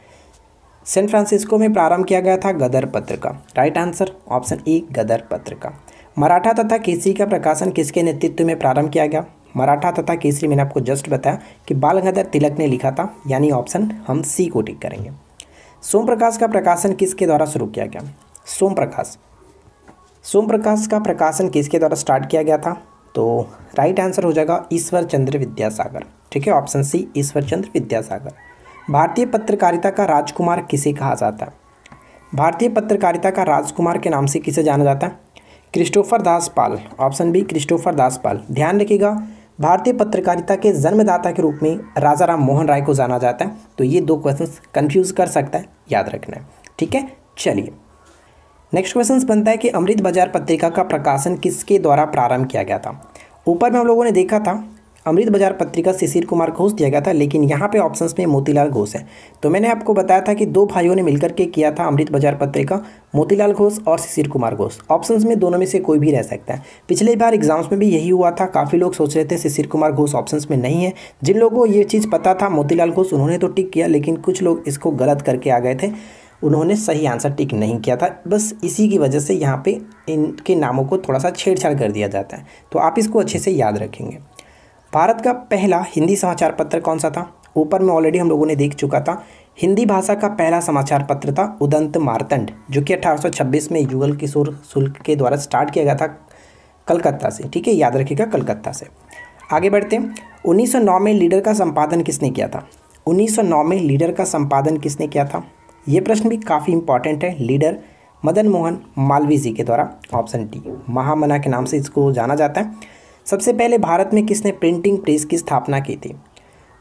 सैन फ्रांसिस्को में प्रारंभ किया गया था गदर पत्र का right answer option A Ghadar पत्र का मराठा तथा केसरी का प्रकाशन किसके नेतृत्व में प्रारंभ किया गया मराठा तथा केसरी मैंने आपको जस्ट बताया कि बाल गदर तिलक ने लिखा था यानी ऑप्शन हम सी को टिक करेंगे सोम प्रकाश का प्रकाशन किसके द्वारा शुरू किया गया सोम प्रकाश सोम प्रकाश का प्रकाशन किसके द्वारा स्टार्ट किया गया था तो राइट आंसर हो जाएगा ईश्वर चंद्र विद्यासागर ठीक है ऑप्शन सी ईश्वर चंद्र विद्यासागर भारतीय पत्रकारिता का राजकुमार किसे कहा जाता है भारतीय पत्रकारिता का राजकुमार के नाम से किसे जाना जाता है क्रिस्टोफर दास पाल ऑप्शन बी क्रिस्टोफर दास पाल ध्यान रखिएगा भारतीय पत्रकारिता के जन्मदाता के रूप में राजा राम मोहन राय को जाना जाता है तो ये दो क्वेश्चन कन्फ्यूज़ कर सकता है याद रखना है ठीक है चलिए नेक्स्ट क्वेश्चन बनता है कि अमृत बाजार पत्रिका का प्रकाशन किसके द्वारा प्रारंभ किया गया था ऊपर में हम लोगों ने देखा था अमृत बाजार पत्रिका शिशिर कुमार घोष दिया गया था लेकिन यहाँ पे ऑप्शंस में मोतीलाल घोष है तो मैंने आपको बताया था कि दो भाइयों ने मिलकर के किया था अमृत बाजार पत्रिका मोतीलाल घोष और शिशिर कुमार घोष ऑप्शंस में दोनों में से कोई भी रह सकता है पिछले बार एग्जाम्स में भी यही हुआ था काफ़ी लोग सोच रहे थे शिशिर कुमार घोष ऑप्शंस में नहीं है जिन लोगों को ये चीज़ पता था मोतीलाल घोष उन्होंने तो टिक किया लेकिन कुछ लोग इसको गलत करके आ गए थे उन्होंने सही आंसर टिक नहीं किया था बस इसी की वजह से यहाँ पे इनके नामों को थोड़ा सा छेड़छाड़ कर दिया जाता है तो आप इसको अच्छे से याद रखेंगे भारत का पहला हिंदी समाचार पत्र कौन सा था ऊपर में ऑलरेडी हम लोगों ने देख चुका था हिंदी भाषा का पहला समाचार पत्र था उदंत मारतंड जो कि 1826 में युगल किशोर शुल्क के द्वारा स्टार्ट किया गया था कलकत्ता से ठीक है याद रखिएगा कलकत्ता से आगे बढ़ते हैं 1909 में लीडर का संपादन किसने किया था 1909 में लीडर का संपादन किसने किया था ये प्रश्न भी काफ़ी इंपॉर्टेंट है लीडर मदन मोहन मालवी जी के द्वारा ऑप्शन डी महामना के नाम से इसको जाना जाता है सबसे पहले भारत में किसने प्रिंटिंग प्रेस की स्थापना की थी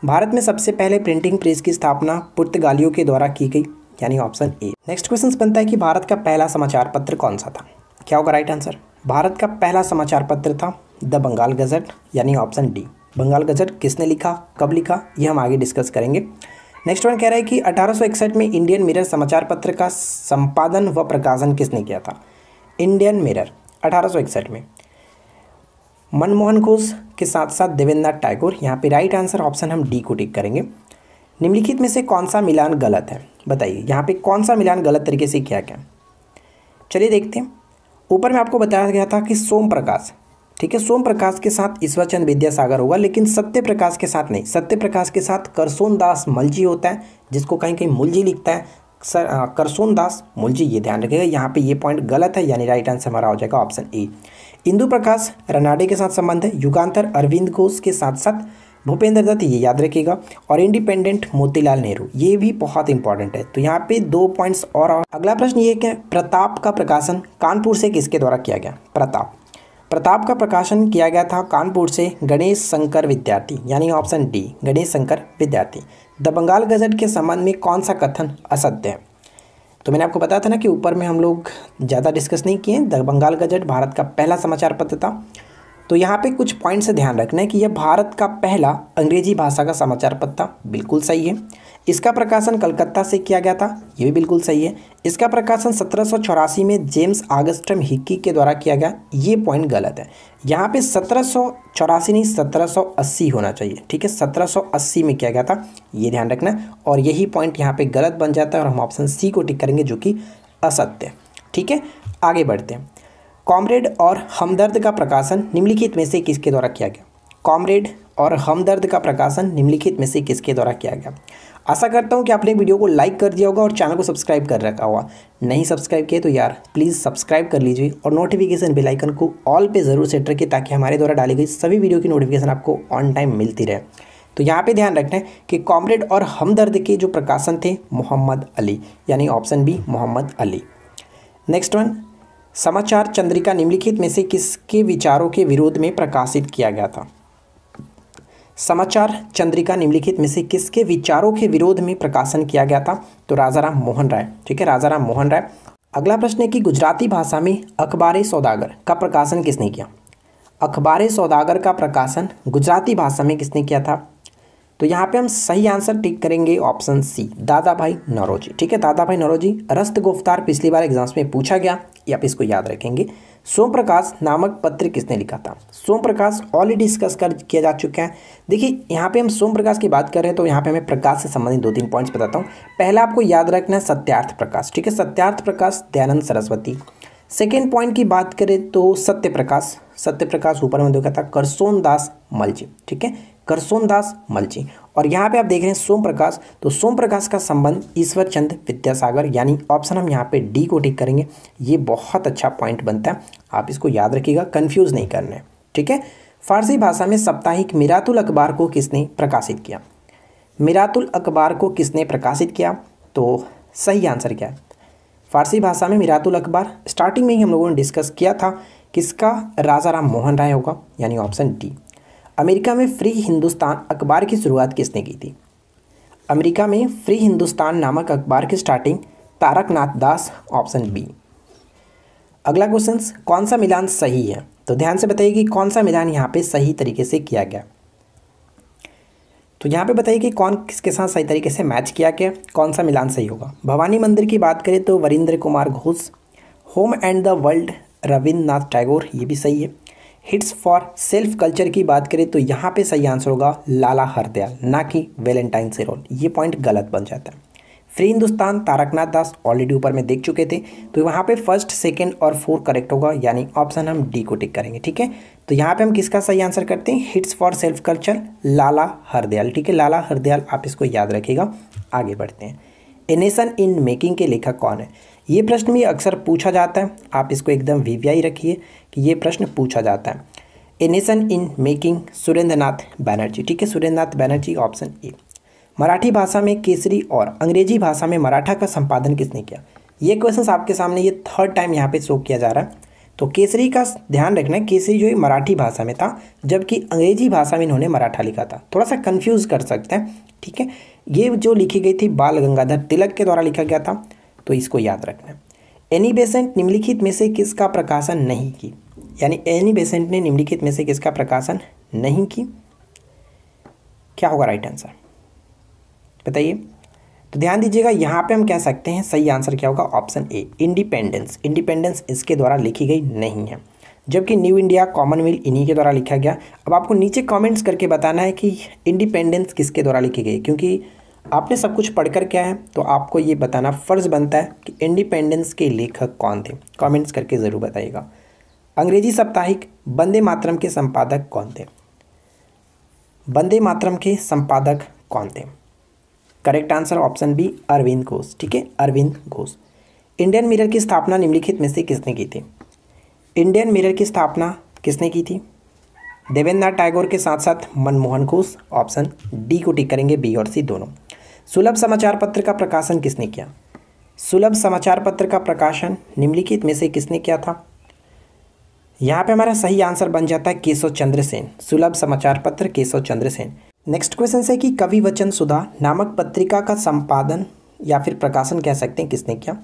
भारत में सबसे पहले प्रिंटिंग प्रेस की स्थापना पुर्तगालियों के द्वारा की गई यानी ऑप्शन ए नेक्स्ट क्वेश्चन बनता है कि भारत का पहला समाचार पत्र कौन सा था क्या होगा राइट आंसर भारत का पहला समाचार पत्र था द बंगाल गजट यानी ऑप्शन डी बंगाल गजट किसने लिखा कब लिखा ये हम आगे डिस्कस करेंगे नेक्स्ट वन कह रहा है कि अठारह में इंडियन मिरर समाचार पत्र का संपादन व प्रकाशन किसने किया था इंडियन मिरर अठारह में मनमोहन घोष के साथ साथ देवेंद्र नाथ टैगोर यहाँ पे राइट आंसर ऑप्शन हम डी को टिक करेंगे निम्नलिखित में से कौन सा मिलान गलत है बताइए यहाँ पे कौन सा मिलान गलत तरीके से किया गया चलिए देखते हैं ऊपर में आपको बताया गया था कि सोम प्रकाश ठीक है सोम प्रकाश के साथ ईश्वरचंद विद्यासागर होगा लेकिन सत्य प्रकाश के साथ नहीं सत्य प्रकाश के साथ करसोन दास मलजी होता है जिसको कहीं कहीं मुलजी लिखता है सर करसोन दास मुलजी ये ध्यान रखिएगा यहाँ पे ये पॉइंट गलत है यानी राइट आंसर हमारा हो जाएगा ऑप्शन ए इंदु प्रकाश रनाडे के साथ संबंध है युगांतर अरविंद घोष के साथ साथ भूपेंद्र दत्त ये याद रखिएगा और इंडिपेंडेंट मोतीलाल नेहरू ये भी बहुत इंपॉर्टेंट है तो यहाँ पे दो पॉइंट्स और, और अगला प्रश्न ये क्या प्रताप का प्रकाशन कानपुर से किसके द्वारा किया गया प्रताप प्रताप का प्रकाशन किया गया था कानपुर से गणेश शंकर विद्यार्थी यानी ऑप्शन डी गणेश शंकर विद्यार्थी द बंगाल गजट के संबंध में कौन सा कथन असत्य है तो मैंने आपको बताया था ना कि ऊपर में हम लोग ज़्यादा डिस्कस नहीं किए द बंगाल गजट भारत का पहला समाचार पत्र था तो यहाँ पे कुछ पॉइंट से ध्यान रखना है कि यह भारत का पहला अंग्रेजी भाषा का समाचार पत्र था बिल्कुल सही है इसका प्रकाशन कलकत्ता से किया गया था ये भी बिल्कुल सही है इसका प्रकाशन सत्रह में जेम्स आगस्टम हिक्की के द्वारा किया गया ये पॉइंट गलत है यहाँ पे सत्रह नहीं 1780 होना चाहिए ठीक है 1780 में किया गया था ये ध्यान रखना और यही पॉइंट यहाँ पे गलत बन जाता है और हम ऑप्शन सी को टिक करेंगे जो कि असत्य ठीक है आगे बढ़ते हैं कॉमरेड और हमदर्द का प्रकाशन निम्नलिखित में से किसके द्वारा किया गया कॉमरेड और हमदर्द का प्रकाशन निम्नलिखित में से किसके द्वारा किया गया आशा करता हूँ कि आपने वीडियो को लाइक कर दिया होगा और चैनल को सब्सक्राइब कर रखा होगा नहीं सब्सक्राइब किए तो यार प्लीज़ सब्सक्राइब कर लीजिए और नोटिफिकेशन बेल आइकन को ऑल पे ज़रूर सेट रखिए ताकि हमारे द्वारा डाली गई सभी वीडियो की नोटिफिकेशन आपको ऑन टाइम मिलती रहे तो यहाँ पे ध्यान रखना है कि कॉमरेड और हमदर्द के जो प्रकाशन थे मोहम्मद अली यानी option B Mohammad Ali next one Samachar Chandrika निम्नलिखित में से किसके विचारों के विरोध में प्रकाशित किया गया था समाचार चंद्रिका निम्नलिखित में से किसके विचारों के विरोध में प्रकाशन किया गया था तो राजा राम मोहन राय ठीक है राजा राम मोहन राय अगला प्रश्न है कि गुजराती भाषा में अखबार सौदागर का प्रकाशन किसने किया अखबार सौदागर का प्रकाशन गुजराती भाषा में किसने किया था तो यहाँ पे हम सही आंसर टिक करेंगे ऑप्शन सी दादा भाई नौरोजी ठीक है दादा भाई नौरोजी रस्त गुफ्तार पिछली बार एग्जाम्स में पूछा गया या आप इसको याद रखेंगे सोम प्रकाश नामक पत्र किसने लिखा था सोम प्रकाश ऑलरेडी डिस्कस कर किया जा चुका है देखिए यहाँ पे हम सोम प्रकाश की बात कर रहे हैं तो यहाँ पे हमें प्रकाश से संबंधित दो तीन पॉइंट्स बताता हूँ पहला आपको याद रखना है सत्यार्थ प्रकाश ठीक है सत्यार्थ प्रकाश दयानंद सरस्वती सेकेंड पॉइंट की बात करें तो सत्य प्रकाश सत्य प्रकाश ऊपर में देखा था करसोन दास मलजी ठीक है करसोन दास मलजी और यहाँ पे आप देख रहे हैं सोम प्रकाश तो सोम प्रकाश का संबंध ईश्वर चंद्र विद्यासागर यानी ऑप्शन हम यहाँ पे डी को टिक करेंगे ये बहुत अच्छा पॉइंट बनता है आप इसको याद रखिएगा कन्फ्यूज़ नहीं करना है ठीक है फारसी भाषा में साप्ताहिक मिरातुल अखबार को किसने प्रकाशित किया मिरातुल अखबार को किसने प्रकाशित किया तो सही आंसर क्या है फारसी भाषा में मिरातुल अखबार स्टार्टिंग में ही हम लोगों ने डिस्कस किया था किसका राजा राम मोहन राय होगा यानी ऑप्शन डी अमेरिका में फ्री हिंदुस्तान अखबार की शुरुआत किसने की थी अमेरिका में फ्री हिंदुस्तान नामक अखबार की starting Taraknath Das option B अगला क्वेश्चन कौन सा मिलान सही है तो ध्यान से बताइए कि कौन सा मिलान यहाँ पे सही तरीके से किया गया तो यहाँ पे बताइए कि कौन किसके साथ सही तरीके से मैच किया गया कौन सा मिलान सही होगा भवानी मंदिर की बात करें तो Barindra Kumar Ghosh home and the world Rabindranath Tagore ये भी सही है हिट्स फॉर सेल्फ कल्चर की बात करें तो यहाँ पे सही आंसर होगा लाला हरदयाल ना कि वेलेंटाइन सेरोन ये पॉइंट गलत बन जाता है फ्री हिंदुस्तान तारकनाथ दास ऑलरेडी ऊपर में देख चुके थे तो वहाँ पे फर्स्ट सेकंड और फोर करेक्ट होगा यानी ऑप्शन हम डी को टिक करेंगे ठीक है तो यहाँ पे हम किसका सही आंसर करते हैं hints for self culture Lala Hardayal ठीक है लाला हरदयाल आप इसको याद रखिएगा आगे बढ़ते हैं ए नेशन इन मेकिंग के लेखक कौन है ये प्रश्न भी अक्सर पूछा जाता है आप इसको एकदम वीवीआई रखिए कि ये प्रश्न पूछा जाता है a nation in making Surendra नाथ बैनर्जी ठीक है सुरेंद्र नाथ बैनर्जी ऑप्शन ए मराठी भाषा में केसरी और अंग्रेजी भाषा में मराठा का संपादन किसने किया ये क्वेश्चन आपके सामने ये थर्ड टाइम यहाँ पे शो किया जा रहा है तो केसरी का ध्यान रखना केसरी जो है मराठी भाषा में था जबकि अंग्रेजी भाषा में इन्होंने मराठा लिखा था थोड़ा सा कन्फ्यूज कर सकते हैं ठीक है ये जो लिखी गई थी बाल गंगाधर तिलक के द्वारा लिखा गया था तो इसको याद रखना एनी बेसेंट निम्नलिखित में से किसका प्रकाशन नहीं की यानी एनी बेसेंट ने निम्नलिखित में से किसका प्रकाशन नहीं की क्या होगा राइट आंसर बताइए तो ध्यान दीजिएगा यहाँ पे हम कह सकते हैं सही आंसर क्या होगा ऑप्शन ए इंडिपेंडेंस इंडिपेंडेंस इसके द्वारा लिखी गई नहीं है जबकि न्यू इंडिया कॉमनवेल्थ इन्हीं के द्वारा लिखा गया अब आपको नीचे कमेंट्स करके बताना है कि इंडिपेंडेंस किसके द्वारा लिखी गई क्योंकि आपने सब कुछ पढ़कर क्या है तो आपको ये बताना फ़र्ज़ बनता है कि इंडिपेंडेंस के लेखक कौन थे कमेंट्स करके ज़रूर बताइएगा अंग्रेजी साप्ताहिक वंदे मातरम के संपादक कौन थे वंदे मातरम के संपादक कौन थे correct answer option B Aurobindo Ghosh ठीक है अरविंद घोष इंडियन मिरर की स्थापना निम्नलिखित में से किसने की थी इंडियन मिरर की स्थापना किसने की थी देवेंद्र नाथ टैगोर के साथ साथ मनमोहन घोष ऑप्शन डी को टिक करेंगे बी और सी दोनों सुलभ समाचार पत्र का प्रकाशन किसने किया सुलभ समाचार पत्र का प्रकाशन निम्नलिखित में से किसने किया था यहाँ पे हमारा सही आंसर बन जाता है केशव चंद्र सेन सुलभ समाचार पत्र केशव चंद्र सेन नेक्स्ट क्वेश्चन है कि कवि वचन सुधा नामक पत्रिका का संपादन या फिर प्रकाशन कह सकते हैं किसने किया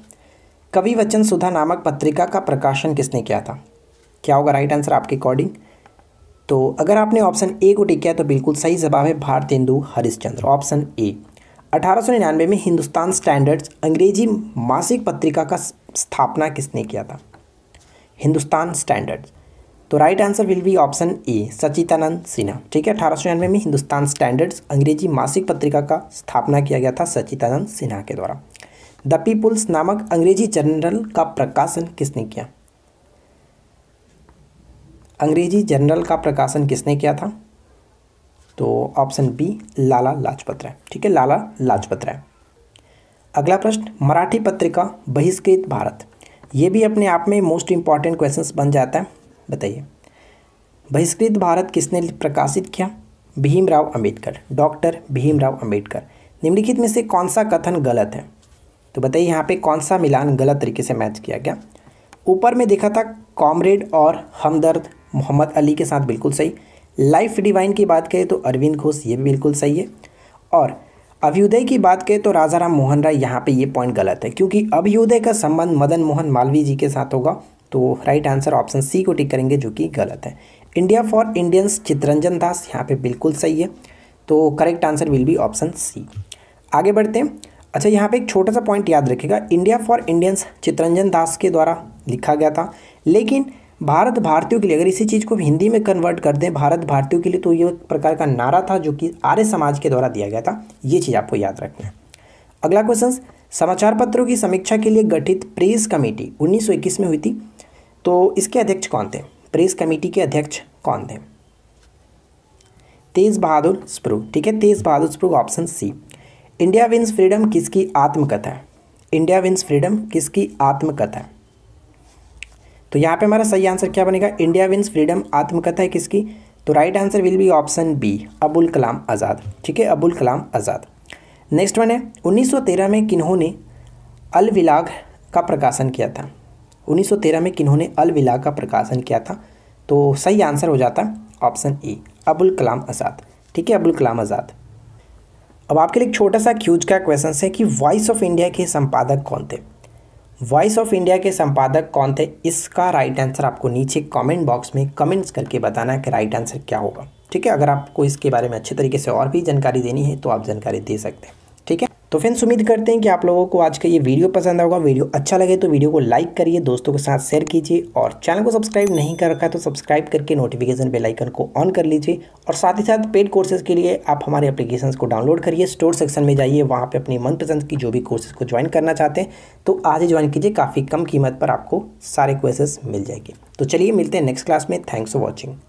कवि वचन सुधा नामक पत्रिका का प्रकाशन किसने किया था क्या होगा राइट आंसर आपके अकॉर्डिंग तो अगर आपने ऑप्शन ए को टिक किया तो बिल्कुल सही जवाब है भारतेंदु हरिश्चंद्र ऑप्शन ए अठारह में हिंदुस्तान स्टैंडर्ड्स अंग्रेजी मासिक पत्रिका का स्थापना किसने किया था हिंदुस्तान स्टैंडर्ड्स तो right answer will be option A Sachchidananda Sinha ठीक है अठारह में हिंदुस्तान स्टैंडर्ड्स अंग्रेजी मासिक पत्रिका का स्थापना किया गया था सचितानंद सिन्हा के द्वारा द पीपुल्स नामक अंग्रेजी जर्नल का प्रकाशन किसने किया अंग्रेजी जर्नल का प्रकाशन किसने किया था तो ऑप्शन बी लाला लाजपत राय ठीक है लाला लाजपत राय अगला प्रश्न मराठी पत्रिका बहिष्कृत भारत ये भी अपने आप में मोस्ट इम्पॉर्टेंट क्वेश्चन बन जाता है बताइए बहिष्कृत भारत किसने प्रकाशित किया भीमराव अंबेडकर डॉक्टर भीमराव अंबेडकर निम्नलिखित में से कौन सा कथन गलत है तो बताइए यहाँ पे कौन सा मिलान गलत तरीके से मैच किया गया ऊपर में देखा था कॉमरेड और हमदर्द मोहम्मद अली के साथ बिल्कुल सही लाइफ डिवाइन की बात करें तो अरविंद घोष ये भी बिल्कुल सही है और अभ्युदय की बात करें तो राजा राम मोहन राय यहाँ पे ये पॉइंट गलत है क्योंकि अभ्युदय का संबंध मदन मोहन मालवीय जी के साथ होगा तो राइट आंसर ऑप्शन सी को टिक करेंगे जो कि गलत है India for Indians Chittaranjan Das यहाँ पे बिल्कुल सही है तो correct answer will be option C आगे बढ़ते हैं अच्छा यहाँ पे एक छोटा सा पॉइंट याद रखेगा India for Indians Chittaranjan Das के द्वारा लिखा गया था लेकिन भारत भारतीयों के लिए अगर इसी चीज़ को हिंदी में कन्वर्ट कर दें भारत भारतीयों के लिए तो ये प्रकार का नारा था जो कि आर्य समाज के द्वारा दिया गया था ये चीज़ आपको याद रखना है अगला क्वेश्चन समाचार पत्रों की समीक्षा के लिए गठित प्रेस कमेटी 1921 में हुई थी तो इसके अध्यक्ष कौन थे प्रेस कमेटी के अध्यक्ष कौन थे तेज बहादुर स्प्रू ठीक है Tej Bahadur Sapru option C India wins freedom किसकी आत्मकथा है इंडिया विंस फ्रीडम किसकी आत्मकथा है तो यहाँ पे हमारा सही आंसर क्या बनेगा इंडिया विन्स फ्रीडम आत्मकथा है किसकी तो right answer will be option B Abul Kalam Azad ठीक है अबुल कलाम आज़ाद नेक्स्ट वन है 1913 में किन्होंने अलविलाग का प्रकाशन किया था 1913 में किन्होंने विलाग का प्रकाशन किया था तो सही आंसर हो जाता ऑप्शन ई अबुल कलाम आज़ाद ठीक है अबुल कलाम आज़ाद अब आपके लिए छोटा सा क्यूज का क्वेश्चन है कि वॉइस ऑफ इंडिया के संपादक कौन थे वॉइस ऑफ इंडिया के संपादक कौन थे इसका राइट आंसर आपको नीचे कमेंट बॉक्स में कमेंट्स करके बताना है कि राइट आंसर क्या होगा ठीक है अगर आपको इसके बारे में अच्छे तरीके से और भी जानकारी देनी है तो आप जानकारी दे सकते हैं ठीक है तो फ्रेंड्स उम्मीद करते हैं कि आप लोगों को आज का ये वीडियो पसंद आएगा वीडियो अच्छा लगे तो वीडियो को लाइक करिए दोस्तों के साथ शेयर कीजिए और चैनल को सब्सक्राइब नहीं कर रखा है तो सब्सक्राइब करके नोटिफिकेशन बेल आइकन को ऑन कर लीजिए और साथ ही साथ पेड कोर्सेज के लिए आप हमारे एप्लीकेशन को डाउनलोड करिए स्टोर सेक्शन में जाइए वहाँ पर अपनी मनपसंद की जो भी कोर्सेज को ज्वाइन करना चाहते हैं तो आज ही ज्वाइन कीजिए काफ़ी कम कीमत पर आपको सारे कोर्सेज मिल जाएंगे तो चलिए मिलते हैं नेक्स्ट क्लास में थैंक्स फॉर वॉचिंग